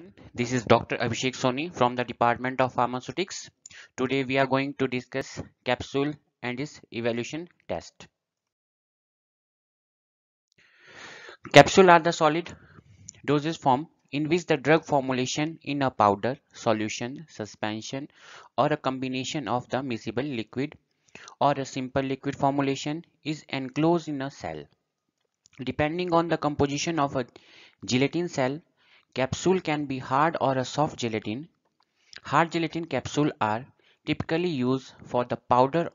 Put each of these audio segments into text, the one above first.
everyone. This is Dr. Abhishek Soni from the Department of Pharmaceutics. Today we are going to discuss capsule and its evaluation test. Capsule are the solid doses form in which the drug formulation in a powder, solution, suspension or a combination of the miscible liquid or a simple liquid formulation is enclosed in a cell. Depending on the composition of a gelatin cell, capsule can be hard or a soft gelatin hard gelatin capsule are typically use for the powder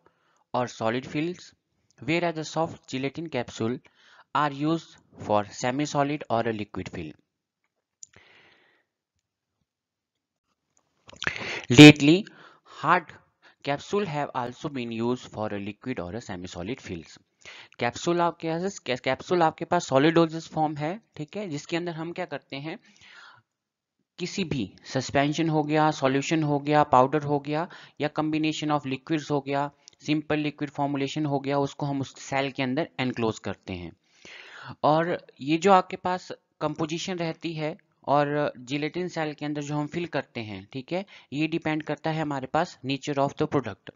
or solid field where as a soft gelatin capsule are use for semi solid or a liquid field lately hard capsule have also been use for a liquid or a semi solid fields capsule आपके capsule आपके पास solid doses form है ठीक है जिसके अंदर हम क्या करते हैं किसी भी सस्पेंशन हो गया सॉल्यूशन हो गया पाउडर हो गया या कम्बिनेशन ऑफ लिक्विड्स हो गया सिंपल लिक्विड फॉर्मुलेशन हो गया उसको हम उस सेल के अंदर एनक्लोज करते हैं और ये जो आपके पास कंपोजिशन रहती है और जिलेटिन सेल के अंदर जो हम फिल करते हैं ठीक है ये डिपेंड करता है हमारे पास नेचर ऑफ द प्रोडक्ट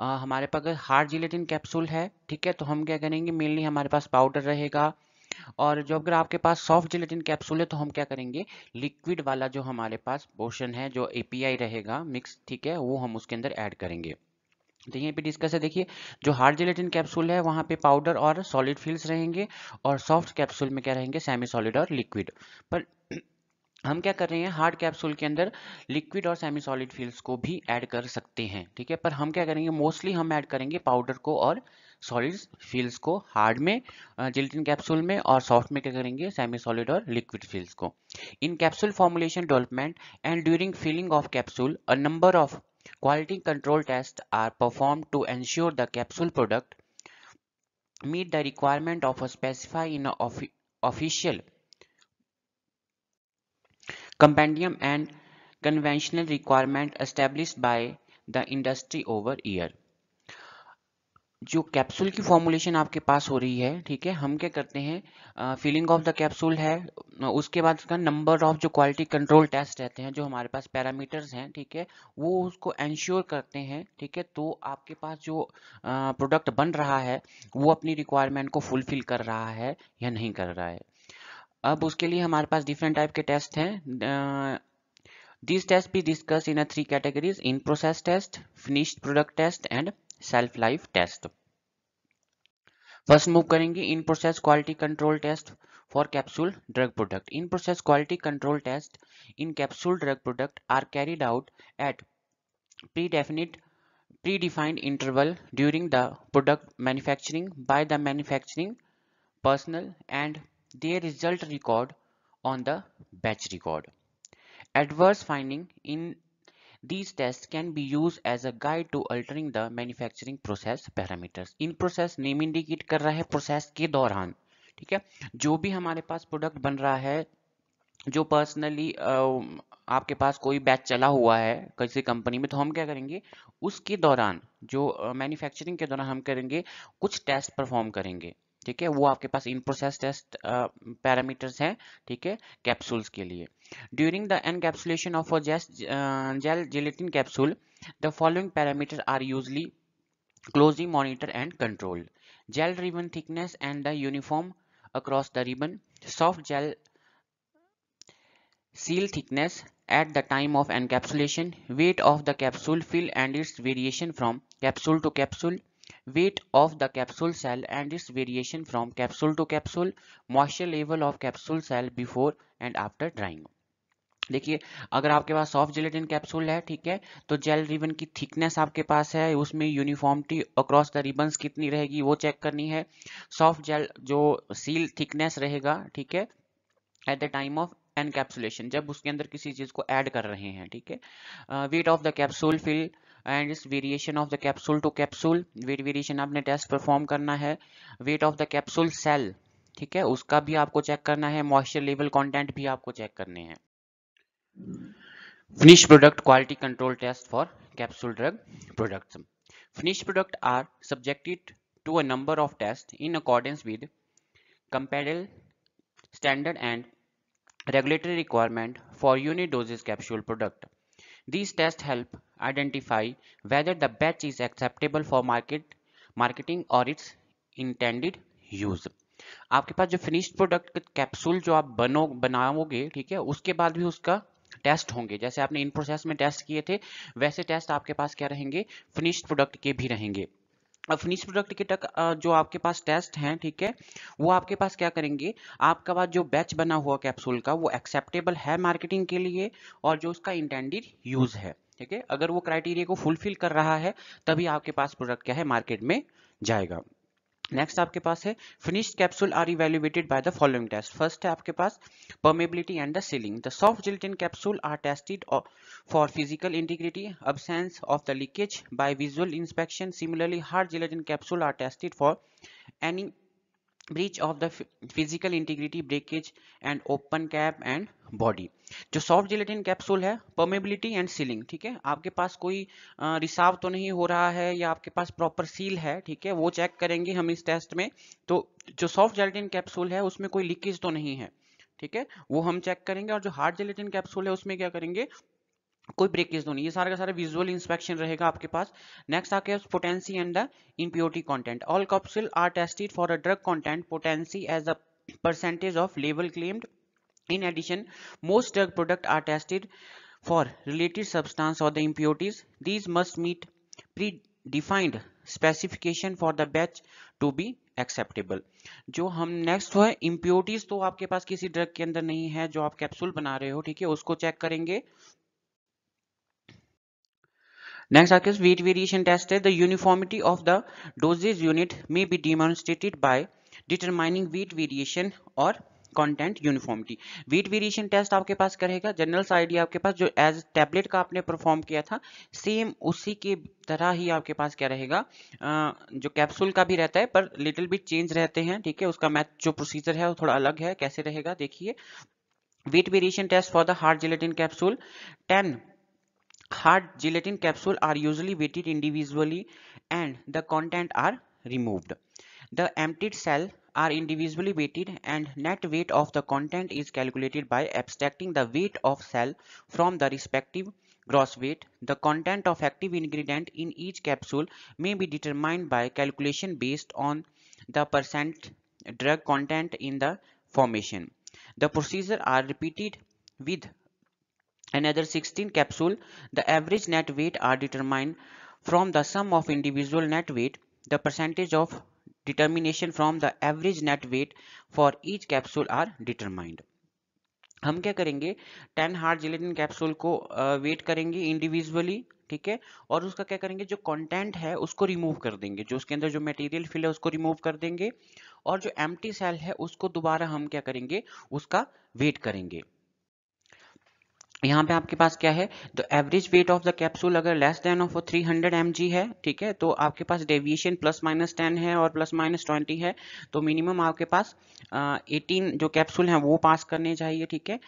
हमारे पास अगर हार्ड जिलेटिन कैप्सूल है ठीक है तो हम क्या करेंगे मेनली हमारे पास पाउडर रहेगा और जो अगर आपके पास सॉफ्ट जिलेटिन कैप्सूल है तो हम क्या करेंगे लिक्विड वाला जो हमारे पास पोर्शन है जो एपीआई रहेगा मिक्स ठीक है वो हम उसके अंदर ऐड करेंगे तो यहाँ पे डिस्कस है देखिए जो हार्ड जिलेटिन कैप्सूल है वहाँ पे पाउडर और सॉलिड फील्स रहेंगे और सॉफ्ट कैप्सूल में क्या रहेंगे सेमी सॉलिड और लिक्विड पर हम क्या कर रहे हैं हार्ड कैप्सूल के अंदर लिक्विड और सेमी सॉलिड फील्स को भी ऐड कर सकते हैं ठीक है पर हम क्या करेंगे मोस्टली हम ऐड करेंगे पाउडर को और सॉलिड्स फील्ड्स को हार्ड में जिलेटिन कैप्सूल में और सॉफ्ट में क्या करेंगे सेमी सॉलिड और लिक्विड फील्ड्स को in capsule formulation development and during filling of capsule a number of quality control test are perform to ensure the capsule product meet the requirement of a specify in official compendium and conventional requirement establish by the industry over year जो capsule की formulation आपके पास हो रही है ठीक है हम क्या करते हैं फीलिंग ऑफ द कैप्सूल है उसके बाद उसका नंबर ऑफ जो क्वालिटी कंट्रोल टेस्ट रहते हैं जो हमारे पास पैरामीटर्स हैं ठीक है वो उसको एंश्योर करते हैं ठीक है तो आपके पास जो प्रोडक्ट बन रहा है वो अपनी रिक्वायरमेंट को फुलफिल कर रहा है या नहीं कर रहा है अब उसके लिए हमारे पास डिफरेंट टाइप के टेस्ट हैं दिस टेस्ट भी discuss in three categories in process test finished product test and shelf life test first move करेंगे in process quality control test for capsule drug product in process quality control test in capsule drug product are carried out at predefined interval during the product manufacturing by the manufacturing personnel and they result record on the batch record adverse finding in These tests can be used as a guide to altering the manufacturing process parameters. In process name indicate kar raha hai process ke dauran theek hai jo bhi hamare paas product ban raha hai jo personally uh, aapke paas koi batch chala hua hai kisi company mein to hum kya karenge uske dauran jo uh, manufacturing ke dauran hum karenge kuch test perform karenge ठीक है वो आपके पास in process test parameters हैं ठीक है capsules के लिए during the encapsulation of a jest gel gelatin capsule the following parameter are usually closely monitor and control gel ribbon thickness and the uniform across the ribbon soft gel seal thickness at the time of encapsulation weight of the capsule fill and its variation from capsule to capsule weight of the capsule cell and its variation from capsule to capsule moisture level of capsule cell before and after drying देखिए अगर आपके पास soft gelatin capsule है ठीक है तो jail ribbon की thickness आपके पास है उसमें यूनिफॉर्मिटी अक्रॉस द रिबन्स कितनी रहेगी वो चेक करनी है सॉफ्ट जेल जो सील थिकनेस रहेगा ठीक है at the time of encapsulation जब उसके अंदर किसी चीज को ऐड कर रहे हैं ठीक है weight of the capsule fill and its variation of the capsule to capsule weight variation आपने टेस्ट परफॉर्म करना है weight of the capsule shell ठीक है उसका भी आपको चेक करना है मॉइस्चर लेवल कॉन्टेंट भी आपको चेक करने हैं finish product quality control test for capsule drug product finish product are subjected to a number of test in accordance with compendial standard and regulatory requirement for unit doses capsule product this test help identify whether the batch is acceptable for market marketing or its intended use आपके पास जो finished product capsule जो आप बनो बनाओगे ठीक है उसके बाद भी उसका टेस्ट होंगे जैसे आपने इन प्रोसेस में टेस्ट किए थे वैसे टेस्ट आपके पास क्या रहेंगे फिनिश्ड प्रोडक्ट के भी रहेंगे अब फिनिश प्रोडक्ट के तक जो आपके पास टेस्ट हैं ठीक है वो आपके पास क्या करेंगे आपका पास जो बैच बना हुआ कैप्सूल का वो एक्सेप्टेबल है मार्केटिंग के लिए और जो उसका इंटेंडेड यूज है ठीक है अगर वो क्राइटेरिया को फुलफिल कर रहा है तभी आपके पास प्रोडक्ट क्या है मार्केट में जाएगा नेक्स्ट आपके पास है finished capsule are evaluated by the following test first है आपके पास permeability and the sealing the soft gelatin capsule are tested for physical integrity absence of the leakage by visual inspection similarly hard gelatin capsule are tested for any breach of the physical integrity breakage and open cap and body जो soft gelatin capsule है permeability and sealing ठीक है आपके पास कोई रिसाव तो नहीं हो रहा है या आपके पास प्रॉपर सील है ठीक है वो चेक करेंगे हम इस टेस्ट में तो जो सॉफ्ट जिलेटिन कैप्सूल है उसमें कोई लीकेज तो नहीं है ठीक है वो हम चेक करेंगे और जो हार्ड जिलेटिन कैप्सूल है उसमें क्या करेंगे कोई ब्रेकेज तो नहीं ये सारा का सारा विजुअल इंस्पेक्शन रहेगा आपके पास नेक्स्ट आके potency and the impurity content all capsule are tested for a drug content potency as a percentage of लेवल claimed in addition most drug product are tested for related substance or the impurities these must meet predefined specification for the batch to be acceptable जो हम next है impurities तो आपके पास किसी drug के अंदर नहीं है जो आप कैप्सूल बना रहे हो ठीक है उसको चेक करेंगे Next occurs weight variation है. The uniformity of the dosage unit may be demonstrated by determining weight variation or content uniformity weight variation test आपके पास करेगा जनरल आईडिया आपके पास जो एज टैबलेट का आपने परफॉर्म किया था सेम उसी के तरह ही आपके पास क्या रहेगा जो कैप्सूल का भी रहता है पर लिटिल बिट चेंज रहते हैं ठीक है उसका मैथ जो प्रोसीजर है वो थोड़ा अलग है कैसे रहेगा देखिए weight variation test for the hard gelatin capsule ten Hard gelatin capsule are usually weighted individually and the content are removed. The emptied cell are individually weighted and net weight of the content is calculated by abstracting the weight of cell from the respective gross weight. The content of active ingredient in each capsule may be determined by calculation based on the percent drug content in the formation. The procedure are repeated with another 16 capsule the average net weight are determined from the sum of individual net weight the percentage of determination from the average net weight for each capsule are determined हम क्या करेंगे 10 hard gelatin capsule को weight करेंगे individually ठीक है और उसका क्या करेंगे जो कंटेंट है उसको रिमूव कर देंगे जो उसके अंदर जो मटेरियल फिल है उसको रिमूव कर देंगे और जो एम्प्टी सेल है उसको दोबारा हम क्या करेंगे उसका वेट करेंगे यहाँ पे आपके पास क्या है the average weight of the capsule अगर less than of three hundred M है ठीक है तो आपके पास डेविएशन प्लस माइनस टेन है और प्लस माइनस ट्वेंटी है तो मिनिमम आपके पास एटीन जो कैप्सूल हैं वो पास करने चाहिए ठीक है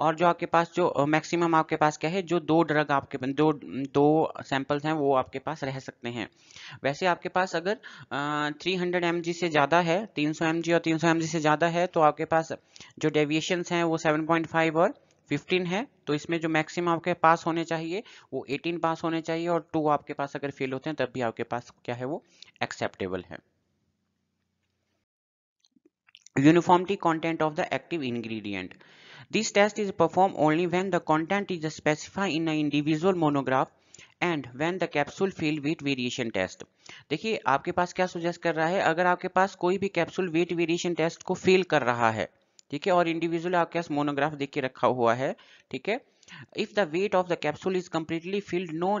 और जो आपके पास जो मैक्सिमम आपके पास क्या है जो दो ड्रग आपके पास दो दो सैंपल्स हैं वो आपके पास रह सकते हैं वैसे आपके पास अगर थ्री हंड्रेड एम से ज़्यादा है तीन सौ और तीन सौ से ज़्यादा है तो आपके पास जो डेविएशन हैं वो सेवन और 15 है तो इसमें जो मैक्सिमम आपके पास होने चाहिए वो 18 पास होने चाहिए और टू आपके पास अगर फेल होते हैं तब भी आपके पास क्या है वो एक्सेप्टेबल है uniformity content of the active ingredient this test is perform only when the content is specify in individual monograph and when the capsule fill weight variation test देखिए आपके पास क्या सुजेस्ट कर रहा है अगर आपके पास कोई भी कैप्सूल वेट वेरिएशन टेस्ट को फेल कर रहा है ठीक है और इंडिविजुअल आपके पास मोनोग्राफ देख के रखा हुआ है ठीक है if the weight of the capsule is completely filled no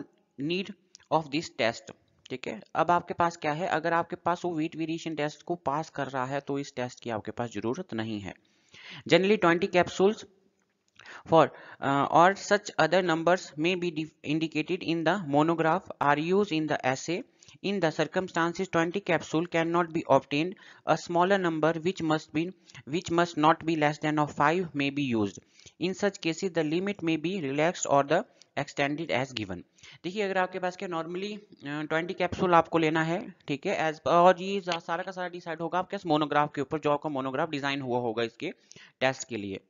need of this test ठीक है अब आपके पास क्या है अगर आपके पास वो वेट वेरिएशन टेस्ट को पास कर रहा है तो इस टेस्ट की आपके पास जरूरत नहीं है generally twenty capsules for or such other numbers may be indicated in the monograph are use in the assay In the circumstances 20 capsule cannot be obtained a smaller number which must be which must not be less than of 5 may be used. In such cases the limit may be relaxed or the extended as given देखिए अगर आपके पास क्या normally twenty capsule आपको लेना है ठीक है एज और ये सारा का सारा डिसाइड होगा आपके मोनोग्राफ के ऊपर जो आपका मोनोग्राफ डिजाइन हुआ होगा इसके टेस्ट के लिए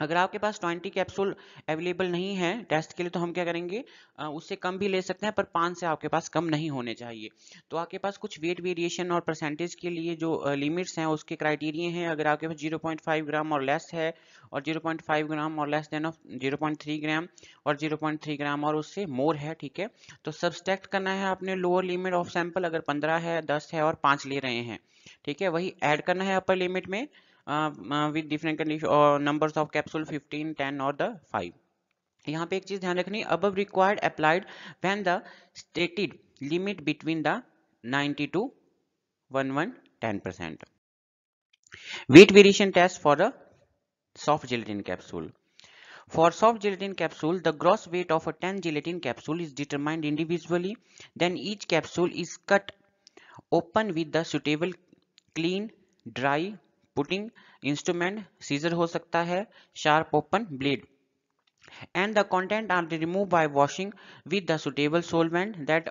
अगर आपके पास 20 कैप्सूल अवेलेबल नहीं है टेस्ट के लिए तो हम क्या करेंगे उससे कम भी ले सकते हैं पर पाँच से आपके पास कम नहीं होने चाहिए तो आपके पास कुछ वेट वेरिएशन और परसेंटेज के लिए जो लिमिट्स हैं उसके क्राइटेरिया हैं अगर आपके पास 0.5 ग्राम और लेस है और 0.5 ग्राम और less than of zero gram और जीरो ग्राम और उससे मोर है ठीक है तो सब्सट्रैक्ट करना है आपने लोअर लिमिट ऑफ सैम्पल अगर पंद्रह है दस है और पाँच ले रहे हैं ठीक है वही एड करना है अपर लिमिट में with different condition number of capsule fifteen ten or the five यहाँ पे एक चीज ध्यान रखनी अब required applied when the stated limit between the ninety to one weight variation test for a soft gelatin capsule for soft gelatin capsule the gross weight of a ten gelatin capsule is determined individually then each capsule is cut open with the suitable clean dry putting instrument scissor हो सकता है sharp open blade and the content are removed by washing with the suitable solvent that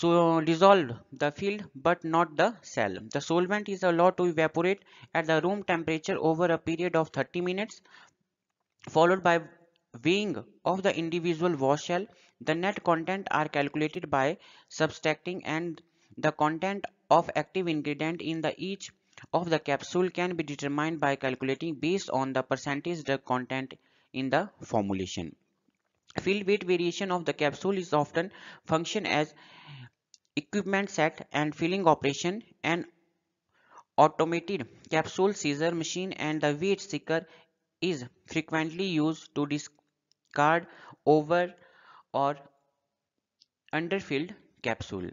so dissolve the field but not the cell the solvent is allowed to evaporate at the room temperature over a period of 30 minutes followed by weighing of the individual wash shell the net content are calculated by subtracting and the content of active ingredient in the each of the capsule can be determined by calculating based on the percentage drug content in the formulation. Field weight variation of the capsule is often function as equipment set and filling operation and automated capsule scissor machine and the weight sticker is frequently used to discard over or underfilled capsule.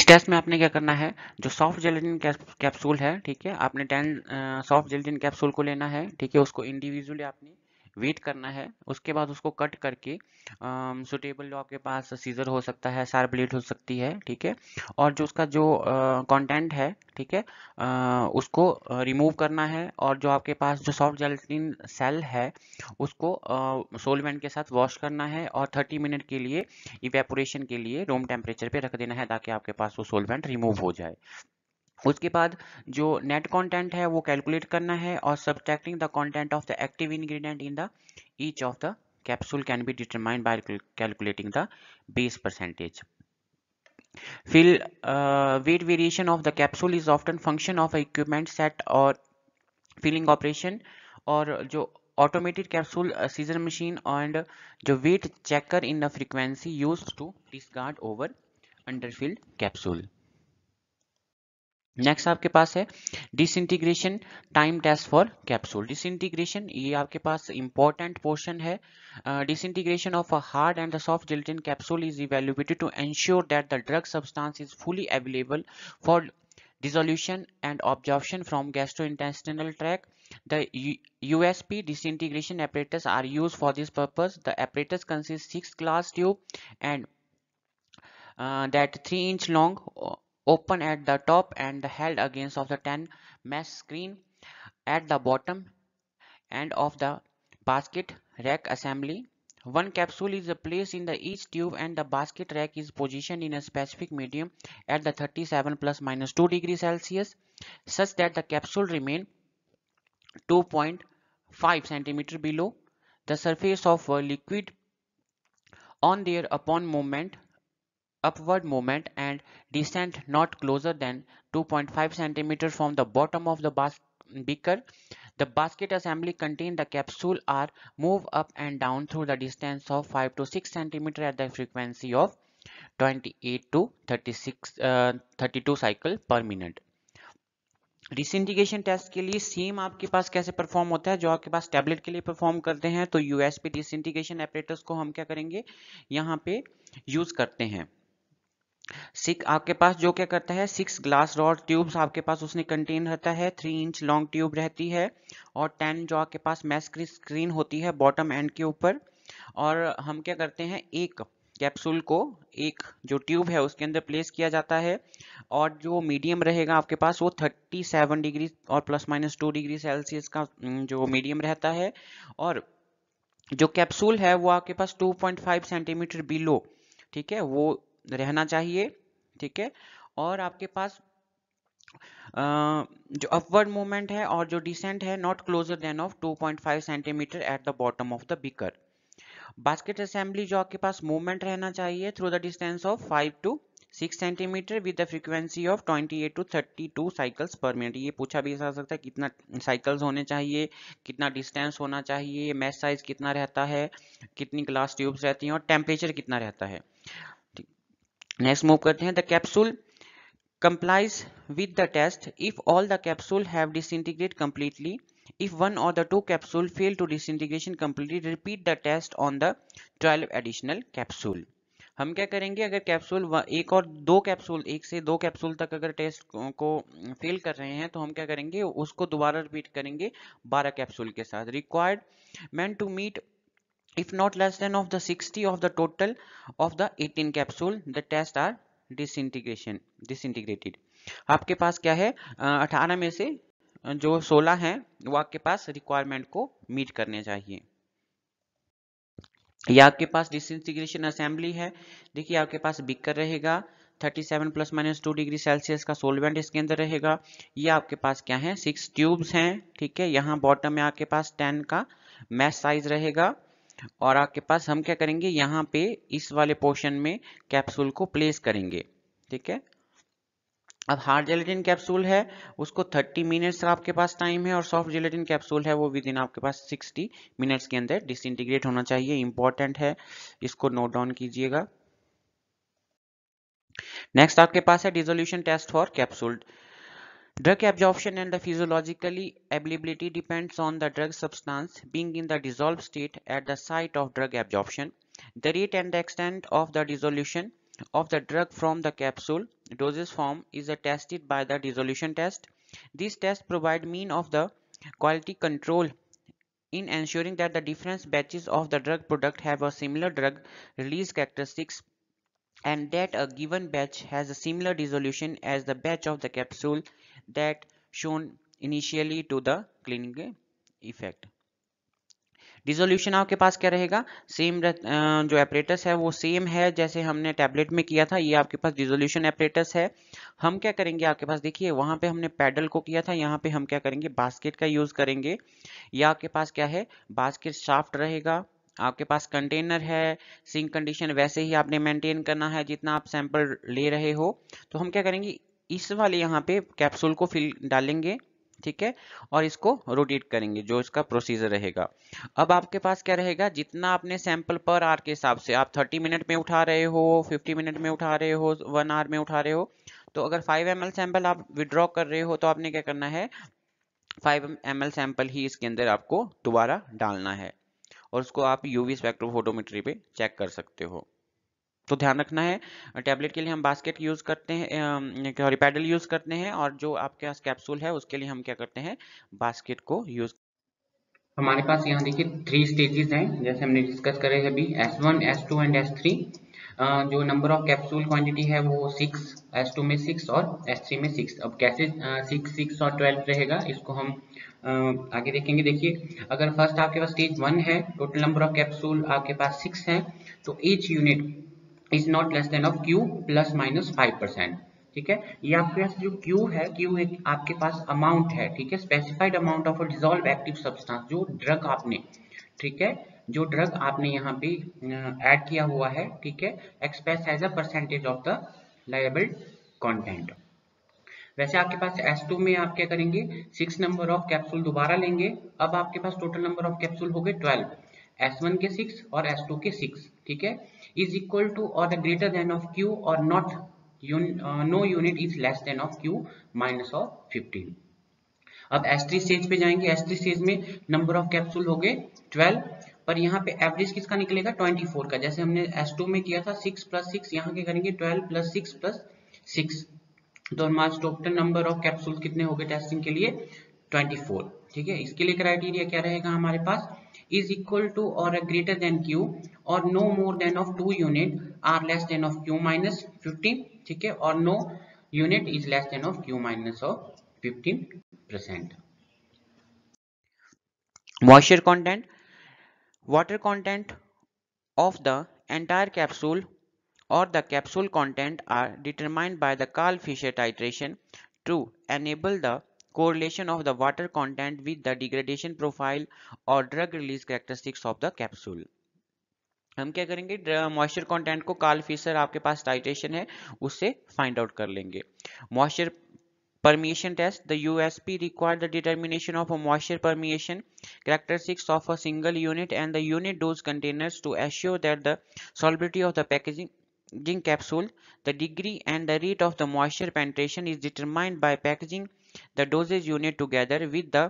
इस test में आपने क्या करना है जो soft gelatin capsule है ठीक है आपने टेन सॉफ्ट जेलेटिन कैप्सूल को लेना है ठीक है उसको इंडिविजुअली आपने वेट करना है उसके बाद उसको कट करके सुटेबल जो आपके पास सीजर हो सकता है सार ब्लेड हो सकती है ठीक है और जो उसका जो कंटेंट है ठीक है उसको रिमूव करना है और जो आपके पास जो सॉफ्ट जेलटिन सेल है उसको सोलवेंट के साथ वॉश करना है और 30 मिनट के लिए इवेपोरेशन के लिए रूम टेम्परेचर पे रख देना है ताकि आपके पास वो सोलवेंट रिमूव हो जाए उसके बाद जो नेट कंटेंट है वो कैलकुलेट करना है और subtracting the content of the active ingredient in the each of the capsule can be determined by calculating the base percentage fill weight variation of the capsule is often function of equipment set or filling operation और जो automated capsule scissor machine and जो weight checker in the frequency use to discard over underfilled capsule next आपके पास है disintegration time test for capsule disintegration ये आपके पास important portion है disintegration of a hard and soft gelatin capsule is evaluated to ensure that the drug substance is fully available for dissolution and absorption from gastrointestinal tract the U S P disintegration apparatus are use for this purpose the apparatus consist six glass tube and that three inch long open at the top and held against of the 10 mesh screen at the bottom end of the basket rack assembly. One capsule is placed in the each tube and the basket rack is positioned in a specific medium at the 37 plus minus 2 degrees Celsius such that the capsule remain 2.5 centimeter below the surface of liquid on their upon movement upward movement and descent not closer than 2.5 cm from the bottom of the bas beaker. The basket assembly contain the capsule are move up and down through the distance of 5 to 6 cm at the frequency of 28 to 36 uh, 32 cycle per minute. Disintegration test के लिए same आपके पास कैसे perform होता है जो आपके पास tablet के लिए परफॉर्म करते हैं तो यूएसपी डिसइंटीग्रेशन एपरेटर्स को हम क्या करेंगे यहाँ पे यूज करते हैं सिक्स आपके पास जो क्या करता है सिक्स ग्लास रॉड ट्यूब्स आपके पास उसने कंटेन रहता है थ्री इंच लॉन्ग ट्यूब रहती है और टेन जो आपके पास मैस स्क्रीन होती है बॉटम एंड के ऊपर और हम क्या करते हैं एक कैप्सूल को एक जो ट्यूब है उसके अंदर प्लेस किया जाता है और जो मीडियम रहेगा आपके पास वो 37 डिग्री और plus minus two degree Celsius का जो मीडियम रहता है और जो कैप्सूल है वो आपके पास 2.5 सेंटीमीटर बिलो ठीक है वो रहना चाहिए ठीक है और आपके पास जो अपवर्ड मूवमेंट है और जो डिसेंट है not closer than of 2.5 centimetre at the bottom of the beaker basket assembly जो आपके पास मूवमेंट रहना चाहिए through the distance of 5 to 6 centimetre with the frequency of 28 to 32 cycles per minute ये पूछा भी जा सकता है कितना साइकिल्स होने चाहिए कितना डिस्टेंस होना चाहिए मैच साइज कितना रहता है कितनी ग्लास ट्यूब्स रहती हैं और टेम्परेचर कितना रहता है नेक्स्ट मूव करते हैं the capsule complies with the test if all the capsule have disintegrate completely if one or the two capsule fail to disintegration completely repeat the test on the twelve additional capsule हम क्या करेंगे अगर capsule एक और दो capsule एक से दो कैप्सूल तक अगर टेस्ट को फेल कर रहे हैं तो हम क्या करेंगे उसको दोबारा रिपीट करेंगे बारह कैप्सूल के साथ required man to meet if not less than of the 60 of the total of the 18 capsule the test are disintegration disintegrated आपके पास क्या है अठारह में से जो सोलह हैं वो आपके पास रिक्वायरमेंट को मीट करने चाहिए या आपके पास डिसइंटीग्रेशन असेंबली है देखिए आपके पास बिकर रहेगा 37 plus minus two degree Celsius का सोलवेंट इसके अंदर रहेगा ये आपके पास क्या है सिक्स ट्यूब्स हैं ठीक है यहाँ बॉटम में आपके पास 10 का मैश साइज रहेगा और आपके पास हम क्या करेंगे यहाँ पे इस वाले पोर्शन में कैप्सूल को प्लेस करेंगे ठीक है अब हार्ड जेलेटिन कैप्सूल है उसको 30 मिनट्स का आपके पास टाइम है और सॉफ्ट जेलेटिन कैप्सूल है वो विद इन आपके पास 60 मिनट्स के अंदर डिसइंटीग्रेट होना चाहिए इंपॉर्टेंट है इसको नोट डाउन कीजिएगा नेक्स्ट आपके पास है dissolution test for capsule Drug absorption and the physiologically availability depends on the drug substance being in the dissolved state at the site of drug absorption, the rate and the extent of the dissolution of the drug from the capsule doses form is tested by the dissolution test. These tests provide mean of the quality control in ensuring that the different batches of the drug product have a similar drug release characteristics and that a given batch has a similar dissolution as the batch of the capsule that shown initially to the cleaning effect dissolution आपके पास क्या रहेगा same जो apparatus है वो same है जैसे हमने टैबलेट में किया था ये आपके पास डिजोल्यूशन एपरेटस है हम क्या करेंगे आपके पास देखिए वहां पे हमने पैडल को किया था यहाँ पे हम क्या करेंगे बास्केट का यूज करेंगे ये आपके पास क्या है बास्केट साफ्ट रहेगा आपके पास कंटेनर है सिंक कंडीशन वैसे ही आपने मेंटेन करना है जितना आप सैंपल ले रहे हो तो हम क्या करेंगे इस वाले यहाँ पे कैप्सूल को फिल डालेंगे ठीक है और इसको रोटेट करेंगे जो इसका प्रोसीजर रहेगा अब आपके पास क्या रहेगा जितना आपने सैंपल पर आर के हिसाब से आप 30 मिनट में उठा रहे हो 50 मिनट में उठा रहे हो वन आवर में उठा रहे हो तो अगर 5 एम सैंपल आप विड्रॉ कर रहे हो तो आपने क्या करना है 5 एम सैंपल ही इसके अंदर आपको दोबारा डालना है और उसको आप यूवी स्पेक्ट्रोफोटोमेट्री पे चेक कर सकते हो तो ध्यान रखना है टैबलेट के लिए हम बास्केट यूज़ करते हैं सॉरी पैडल यूज़ करते हैं और जो आपके पास कैप्सूल है उसके लिए हम क्या करते हैं बास्केट को यूज़ हमारे पास यहाँ देखिए थ्री स्टेजेस हैं जैसे हमने डिस्कस करे अभी S one S two and S three जो नंबर ऑफ कैप्सूल क्वांटिटी है वो सिक्स एस टू में सिक्स और एस थ्री में सिक्स अब कैसे सिक्स सिक्स और ट्वेल्व रहेगा इसको हम uh, आगे देखेंगे देखिए अगर फर्स्ट आपके पास स्टेज वन है टोटल नंबर ऑफ कैप्सूल आपके पास सिक्स है तो each unit is not less than of q plus minus five percent ठीक है ये आपके पास जो Q है Q एक आपके पास अमाउंट है ठीक है specified amount of dissolved active substance जो ड्रग आपने ठीक है जो ड्रग आपने यहाँ पे ऐड किया हुआ है ठीक है express as a percentage of the label content वैसे आपके पास S2 में आप क्या करेंगे सिक्स नंबर ऑफ कैप्सूल दोबारा लेंगे अब आपके पास टोटल नंबर ऑफ कैप्सूल हो गए ट्वेल्व एस वन के सिक्स और एस टू के सिक्स ठीक है is equal to or the greater than of Q or not no unit is less than of Q minus of fifteen अब three stage पे जाएंगे थ्री स्टेज में number of capsule हो गए twelve पर यहाँ पे एवरेज किसका निकलेगा 24 का जैसे हमने S2 में किया था 6 प्लस सिक्स यहाँ के करेंगे 12 प्लस सिक्स प्लस सिक्स तो हमारे टोटल नंबर ऑफ कैप्सूल कितने हो गए टेस्टिंग के लिए 24 ठीक है इसके लिए क्राइटेरिया क्या रहेगा हमारे पास is equal to or greater than q or no more than of two unit or less than of Q minus 15, okay? Or no unit is less than of Q minus of 15 percent. moisture content water content of the entire capsule or the capsule content are determined by the Carl Fischer titration to enable the correlation of the water content with the degradation profile or drug release characteristics of the capsule हम क्या करेंगे moisture content को काल Fisher आपके पास titration है उससे find out कर लेंगे moisture permeation test the USP require the determination of a moisture permeation characteristics of a single unit and the unit dose containers to assure that the suitability of the packaging जिंग capsule the degree and the rate of the moisture penetration is determined by packaging the dosage unit together with the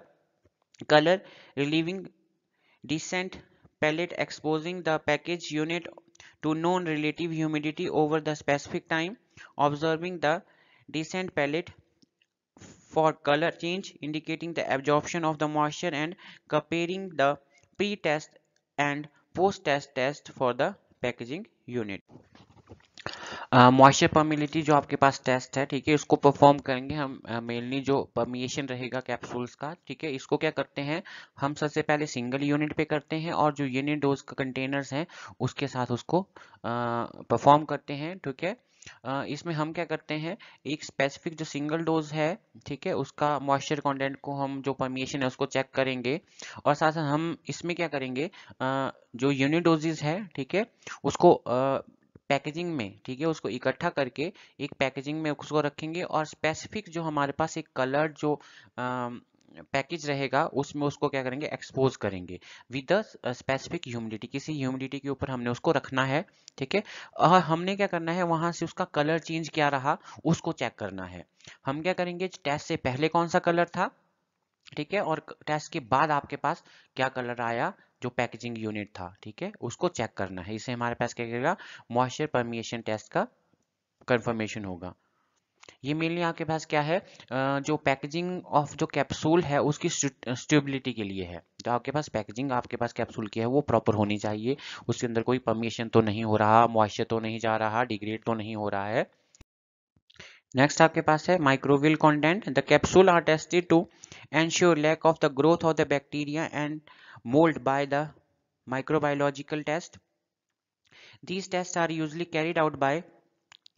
color relieving descent pellet exposing the package unit to known relative humidity over the specific time observing the descent pellet for color change indicating the absorption of the moisture and comparing the pre-test and post-test test for the packaging unit. Moisture permeability जो आपके पास test है ठीक है इसको perform करेंगे हम mainly जो permeation रहेगा कैप्सूल्स का ठीक है इसको क्या करते हैं हम सबसे पहले सिंगल यूनिट पे करते हैं और जो यूनिट डोज का कंटेनर्स हैं उसके साथ उसको परफॉर्म करते हैं ठीक है इसमें हम क्या करते हैं एक स्पेसिफिक जो सिंगल डोज है ठीक है उसका मॉइस्चर कंटेंट को हम जो परमिशन है उसको चेक करेंगे और साथ साथ हम इसमें क्या करेंगे जो यूनिट डोजेज है ठीक है उसको पैकेजिंग में ठीक है उसको इकट्ठा करके एक पैकेजिंग में उसको रखेंगे और स्पेसिफिक जो हमारे पास एक कलर जो पैकेज रहेगा उसमें उसको क्या करेंगे एक्सपोज करेंगे विद द स्पेसिफिक ह्यूमिडिटी किसी ह्यूमिडिटी के ऊपर हमने उसको रखना है ठीक है और हमने क्या करना है वहां से उसका कलर चेंज क्या रहा उसको चेक करना है हम क्या करेंगे टेस्ट से पहले कौन सा कलर था ठीक है और टेस्ट के बाद आपके पास क्या कलर आया जो पैकेजिंग यूनिट था ठीक है उसको चेक करना है इसे हमारे पास क्या करेगा मॉइस्चर परमिशन टेस्ट का कंफर्मेशन होगा ये मेनली आपके पास क्या है जो पैकेजिंग ऑफ जो कैप्सूल है उसकी स्टेबिलिटी के लिए है जो तो आपके पास पैकेजिंग आपके पास कैप्सूल की है वो प्रॉपर होनी चाहिए उसके अंदर कोई परमिशन तो नहीं हो रहा मॉइस्चर तो नहीं जा रहा डिग्रेड तो नहीं हो रहा है नेक्स्ट आपके पास है microbial content the capsule are tested to ensure lack of the growth of the bacteria and mold by the microbiological test. These tests are usually carried out by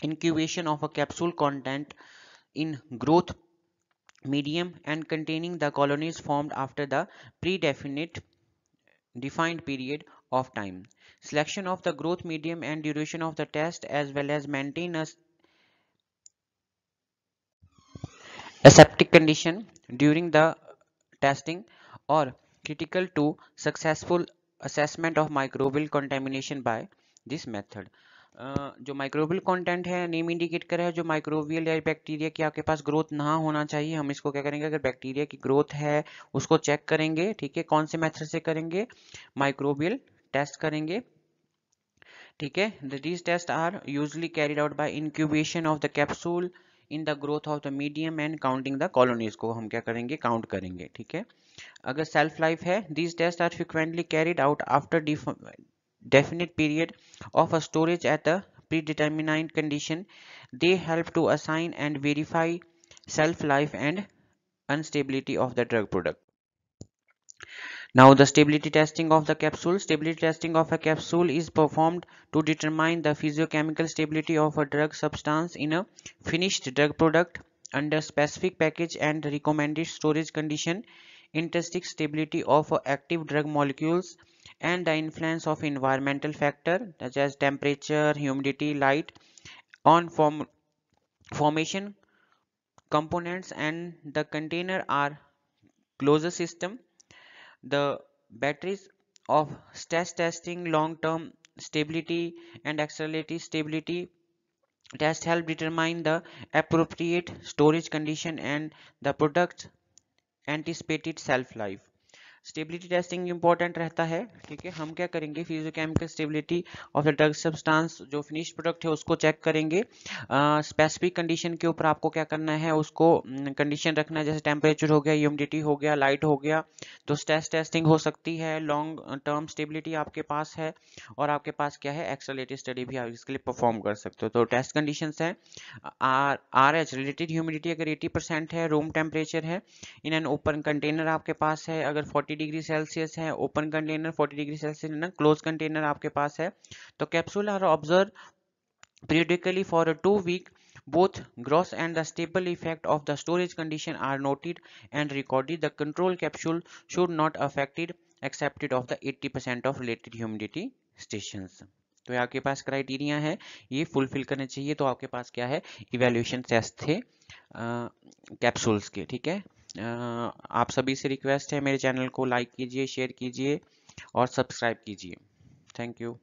incubation of a capsule content in growth medium and containing the colonies formed after the predefinite defined period of time. Selection of the growth medium and duration of the test as well as maintain a aseptic condition during the testing or critical to successful assessment of microbial contamination by this method. Uh, जो microbial content है name indicate करे है जो microbial या bacteria की आपके पास growth ना होना चाहिए हम इसको क्या करेंगे अगर बैक्टीरिया की ग्रोथ है उसको चेक करेंगे ठीक है कौन से मेथड से करेंगे माइक्रोबियल टेस्ट करेंगे ठीक है these test are usually carried out by incubation of the capsule in the growth of the medium and counting the colonies को हम क्या करेंगे काउंट करेंगे ठीक है अगर सेल्फ लाइफ है these test are frequently carried out after definite period of a storage at the predetermined condition they help to assign and verify self life and instability of the drug product now the stability testing of the capsule stability testing of a capsule is performed to determine the physiochemical stability of a drug substance in a finished drug product under specific package and recommended storage condition intrinsic stability of active drug molecules and the influence of environmental factors such as temperature, humidity, light on form formation components and the container are closed system. The batteries of stress testing long-term stability and accelerated stability test help determine the appropriate storage condition and the product anticipated shelf life stability testing important रहता है ठीक है हम क्या करेंगे physicochemical stability of the drug substance जो finish product है उसको चेक करेंगे स्पेसिफिक कंडीशन के ऊपर आपको क्या करना है उसको कंडीशन रखना है जैसे टेम्परेचर हो गया ह्यूमिडिटी हो गया लाइट हो गया तो स्ट्रेस टेस्टिंग हो सकती है लॉन्ग टर्म स्टेबिलिटी आपके पास है और आपके पास क्या है एक्सलेटेड स्टडी भी आप इसके लिए परफॉर्म कर सकते हो तो टेस्ट कंडीशन है आर एच रिलेटेड ह्यूमिडिटी अगर एटी है रूम टेम्परेचर है इन एन ओपन कंटेनर आपके पास है अगर फोर्टी 40 डिग्री सेल्सियस है ओपन कंटेनर 40 डिग्री सेल्सियस ना क्लोज कंटेनर आपके पास है तो capsule are observe periodically for a two week both gross and the stable effect of the storage condition are noted and recorded the control capsule should not affected accepted of the 80% of related humidity stations तो आपके पास criteria है ये fulfil करने चाहिए तो आपके पास क्या है इवेल्यूशन टेस्ट थे कैप्सूल्स के ठीक है आप सभी से रिक्वेस्ट है मेरे चैनल को लाइक कीजिए शेयर कीजिए और सब्सक्राइब कीजिए थैंक यू